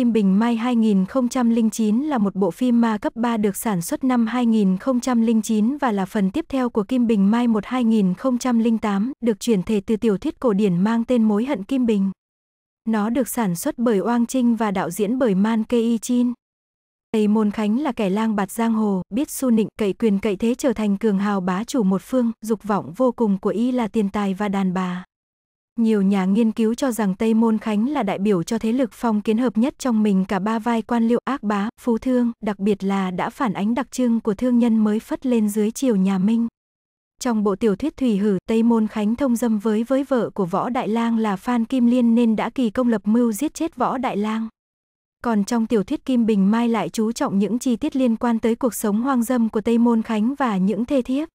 Phim Bình Mai 2009 là một bộ phim ma cấp 3 được sản xuất năm 2009 và là phần tiếp theo của Kim Bình Mai 1 2008, được chuyển thể từ tiểu thuyết cổ điển mang tên Mối hận Kim Bình. Nó được sản xuất bởi Oang Trinh và đạo diễn bởi Man Kei Chin. Tây Môn Khánh là kẻ lang bạt giang hồ, biết su nịnh cậy quyền cậy thế trở thành cường hào bá chủ một phương, dục vọng vô cùng của y là tiền tài và đàn bà. Nhiều nhà nghiên cứu cho rằng Tây Môn Khánh là đại biểu cho thế lực phong kiến hợp nhất trong mình cả ba vai quan liệu ác bá, phú thương, đặc biệt là đã phản ánh đặc trưng của thương nhân mới phất lên dưới triều nhà Minh. Trong bộ tiểu thuyết Thủy Hử, Tây Môn Khánh thông dâm với với vợ của Võ Đại Lang là Phan Kim Liên nên đã kỳ công lập mưu giết chết Võ Đại Lang. Còn trong tiểu thuyết Kim Bình Mai lại chú trọng những chi tiết liên quan tới cuộc sống hoang dâm của Tây Môn Khánh và những thê thiếp.